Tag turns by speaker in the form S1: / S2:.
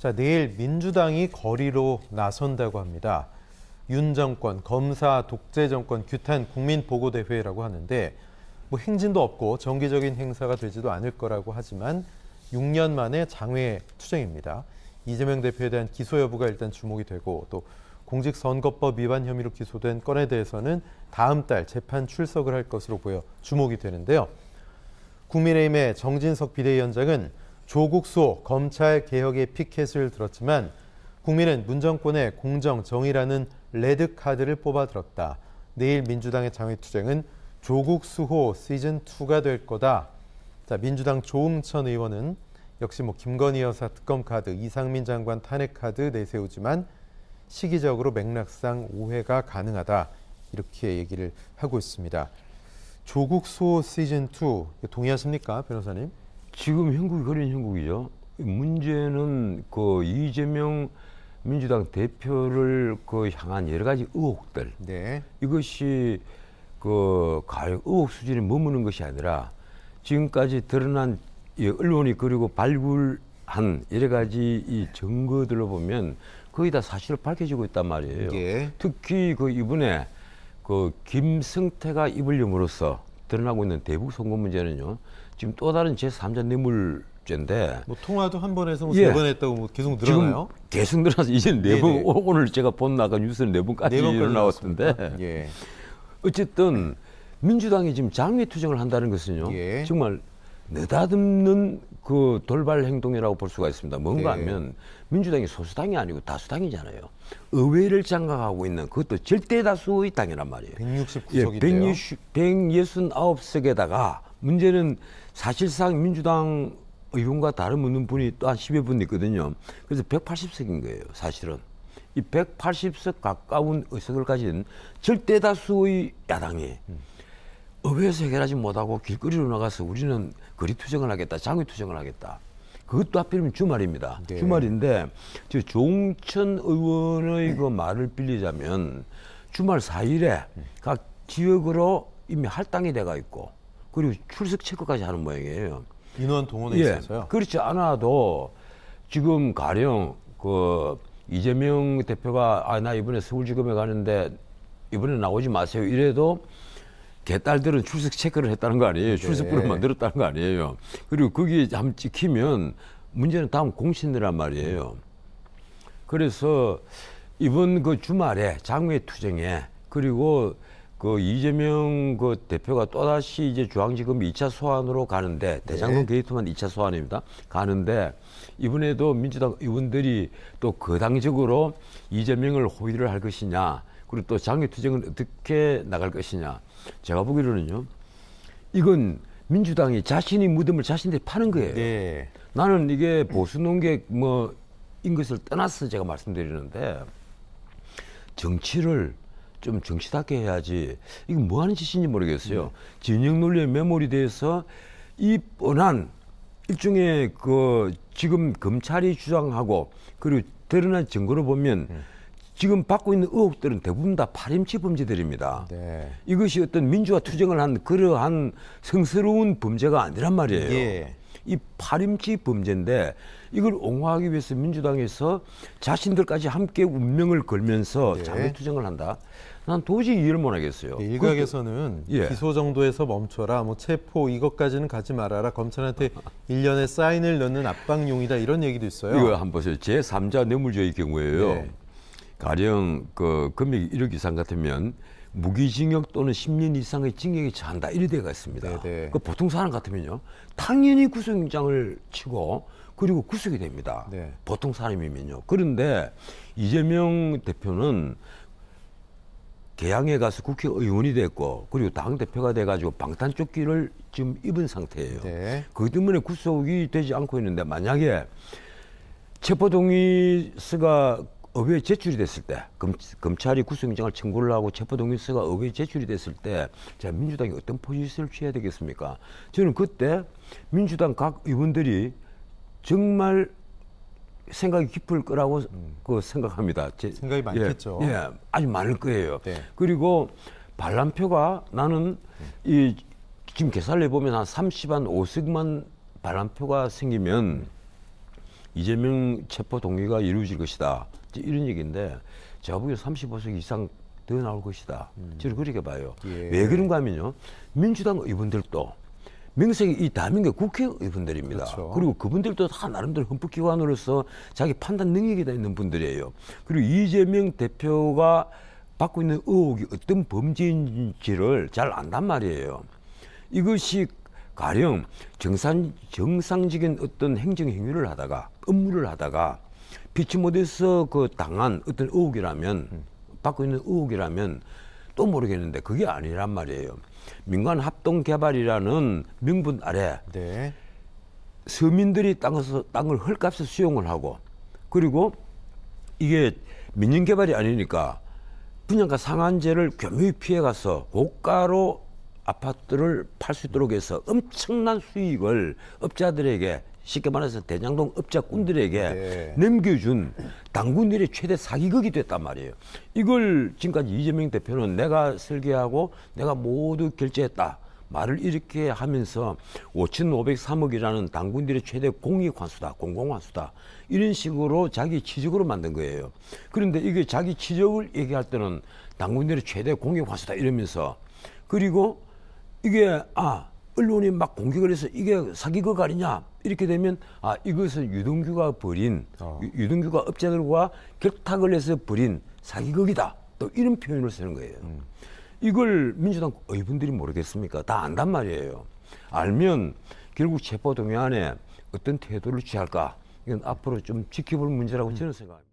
S1: 자, 내일 민주당이 거리로 나선다고 합니다. 윤 정권 검사 독재 정권 규탄 국민 보고 대회라고 하는데 뭐 행진도 없고 정기적인 행사가 되지도 않을 거라고 하지만 6년 만에 장외 투쟁입니다. 이재명 대표에 대한 기소 여부가 일단 주목이 되고 또 공직선거법 위반 혐의로 기소된 건에 대해서는 다음 달 재판 출석을 할 것으로 보여 주목이 되는데요. 국민의힘의 정진석 비대위원장은 조국소 검찰 개혁의 피켓을 들었지만 국민은 문정권의 공정 정의라는 레드 카드를 뽑아들었다. 내일 민주당의 장외투쟁은 조국 수호 시즌 2가 될 거다. 자, 민주당 조웅천 의원은 역시 뭐 김건희 여사 특검 카드, 이상민 장관 탄핵 카드 내세우지만 시기적으로 맥락상 오해가 가능하다. 이렇게 얘기를 하고 있습니다. 조국 수호 시즌
S2: 2 동의하십니까, 변호사님? 지금 형국이 그런 형국이죠. 문제는 그 이재명 민주당 대표를 그 향한 여러 가지 의혹들 네. 이것이 그 과연 의혹 수준에 머무는 것이 아니라 지금까지 드러난 이 언론이 그리고 발굴한 여러 가지 이 증거들로 보면 거의 다 사실을 밝혀지고 있단 말이에요. 예. 특히 그 이번에 그 김승태가 입을 염으로써 드러나고 있는 대북 송금 문제는요. 지금 또 다른 제3자 뇌물죄인데. 뭐 통화도 한 번 해서 뭐 예. 세번 했다고 뭐 계속 늘어나요? 지금 계속 늘어나서 이제 네 번, 네. 오늘 제가 본 아까 뉴스는 네 번까지 나왔던데. 예. 어쨌든 민주당이 지금 장외 투쟁을 한다는 것은요. 예. 정말 느닷없는 그 돌발 행동이라고 볼 수가 있습니다. 뭔가 네. 하면 민주당이 소수당이 아니고 다수당이잖아요. 의회를 장악하고 있는 그것도 절대 다수의 당이란 말이에요. 169석인데요. 예, 1 6 9석에다가 문제는 사실상 민주당 의원과 다름없는 분이 또 한 10여 분 있거든요. 그래서 180석인 거예요, 사실은. 이 180석 가까운 의석을 가진 절대 다수의 야당이 음. 의회에서 해결하지 못하고 길거리로 나가서 우리는 거리 투쟁을 하겠다, 장외 투쟁을 하겠다. 그것도 하필이면 주말입니다. 네. 주말인데 저 종천 의원의 그 말을 빌리자면 주말 사일에각 지역으로 이미 할당이 돼가 있고 그리고 출석 체크까지 하는 모양이에요. 인원 동원에 예, 있어서요. 그렇지 않아도 지금 가령 그 이재명 대표가 아 나 이번에 서울지검에 가는데 이번에 나오지 마세요 이래도 개딸들은 출석 체크를 했다는 거 아니에요. 네. 출석부를 만들었다는 거 아니에요. 그리고 거기에 잠번 찍히면 문제는 다음 공신이란 말이에요. 그래서 이번 그 주말에 장외 투쟁에 그리고 그 이재명 그 대표가 또다시 이제 중앙지검 이차 소환으로 가는데 네. 대장동 네. 게이트만 2차 소환입니다. 가는데 이번에도 민주당 의원들이 또 거당적으로 그 이재명을 호의를할 것이냐 그리고 또 장기 투쟁은 어떻게 나갈 것이냐. 제가 보기로는요. 이건 민주당이 자신이 무덤을 자신들이 파는 거예요. 네. 나는 이게 보수 농객 뭐 인 것을 떠나서 제가 말씀드리는데 정치를 좀 정치답게 해야지 이거 뭐 하는 짓인지 모르겠어요. 네. 진영 논리에 매몰이돼서 이 뻔한 일종의 그 지금 검찰이 주장하고 그리고 드러난 증거로 보면 네. 지금 받고 있는 의혹들은 대부분 다 파렴치 범죄들입니다. 네. 이것이 어떤 민주화 투쟁을 한 그러한 성스러운 범죄가 아니란 말이에요. 예. 이 파렴치 범죄인데 이걸 옹호하기 위해서 민주당에서 자신들까지 함께 운명을 걸면서 네. 예. 자매 투쟁을 한다. 난 도저히 이해를 못 하겠어요. 네, 일각에서는 그, 기소 정도에서 멈춰라, 뭐 체포
S1: 이것까지는 가지 말아라, 검찰한테 일련의 사인을 넣는 압박용이다 이런 얘기도 있어요. 이거
S2: 한번 보세요. 제3자 뇌물죄의 경우에요. 네. 가령 그 금액이 1억 이상 같으면 무기징역 또는 10년 이상의 징역에 처한다 이런 데가 있습니다. 네, 네. 그 보통 사람 같으면요 당연히 구속영장을 치고 그리고 구속이 됩니다. 네. 보통 사람이면요. 그런데 이재명 대표는 개항에 가서 국회의원이 됐고 그리고 당 대표가 돼가지고 방탄조끼를 지금 입은 상태예요. 네. 그것 때문에 구속이 되지 않고 있는데 만약에 체포동의서가 업에 제출이 됐을 때 검, 찰이 구속영장을 청구를 하고 체포동의서가 업에 제출이 됐을 때 자, 민주당이 어떤 포지션을 취해야 되겠습니까? 저는 그때 민주당 각 의원들이 정말 생각이 깊을 거라고 음. 그 생각합니다. 제, 생각이 많겠죠. 예, 예, 아주 많을 거예요. 네. 그리고 반란표가 나는 이 지금 계산을 해보면 한 30만 5석만 반란표가 생기면 이재명 체포 동의가 이루어질 것이다. 이런 얘기인데 제가 보기에 35석 이상 더 나올 것이다. 음. 저는 그렇게 봐요. 예. 왜 그런가 하면요. 민주당 의원들도 명색이 이대민국 국회의원들입니다. 그렇죠. 그리고 그분들도 다 나름대로 헌법기관으로서 자기 판단 능력이 다 있는 분들이에요. 그리고 이재명 대표가 받고 있는 의혹이 어떤 범죄인지를 잘 안단 말이에요. 이것이 가령 정상, 정상적인 어떤 행정 행위를 하다가 업무를 하다가 빛이 못해서 그 당한 어떤 의혹이라면 음. 받고 있는 의혹이라면 또 모르겠는데 그게 아니란 말이에요. 민간 합동 개발이라는 명분 아래 네. 서민들이 땅에서 땅을 헐값에 수용을 하고 그리고 이게 민영 개발이 아니니까 분양가 상한제를 교묘히 피해가서 고가로 아파트를 팔 수 있도록 해서 엄청난 수익을 업자들에게 쉽게 말해서 대장동 업자꾼들에게 네. 넘겨준 당군들의 최대 사기극이 됐단 말이에요. 이걸 지금까지 이재명 대표는 내가 설계하고 내가 모두 결제했다. 말을 이렇게 하면서 5,503억이라는 당군들의 최대 공익환수다, 공공환수다. 이런 식으로 자기 취적으로 만든 거예요. 그런데 이게 자기 취적을 얘기할 때는 당군들의 최대 공익환수다 이러면서 그리고 이게, 아, 언론이 막 공격을 해서 이게 사기극 아니냐. 이렇게 되면 아 이것은 유동규가 벌인 어. 유동규가 업자들과 결탁을 해서 벌인 사기극이다. 또 이런 표현을 쓰는 거예요. 음. 이걸 민주당 의원들이 모르겠습니까? 다 안단 말이에요. 알면 결국 체포동의안에 어떤 태도를 취할까? 이건 앞으로 좀 지켜볼 문제라고 저는 생각합니다.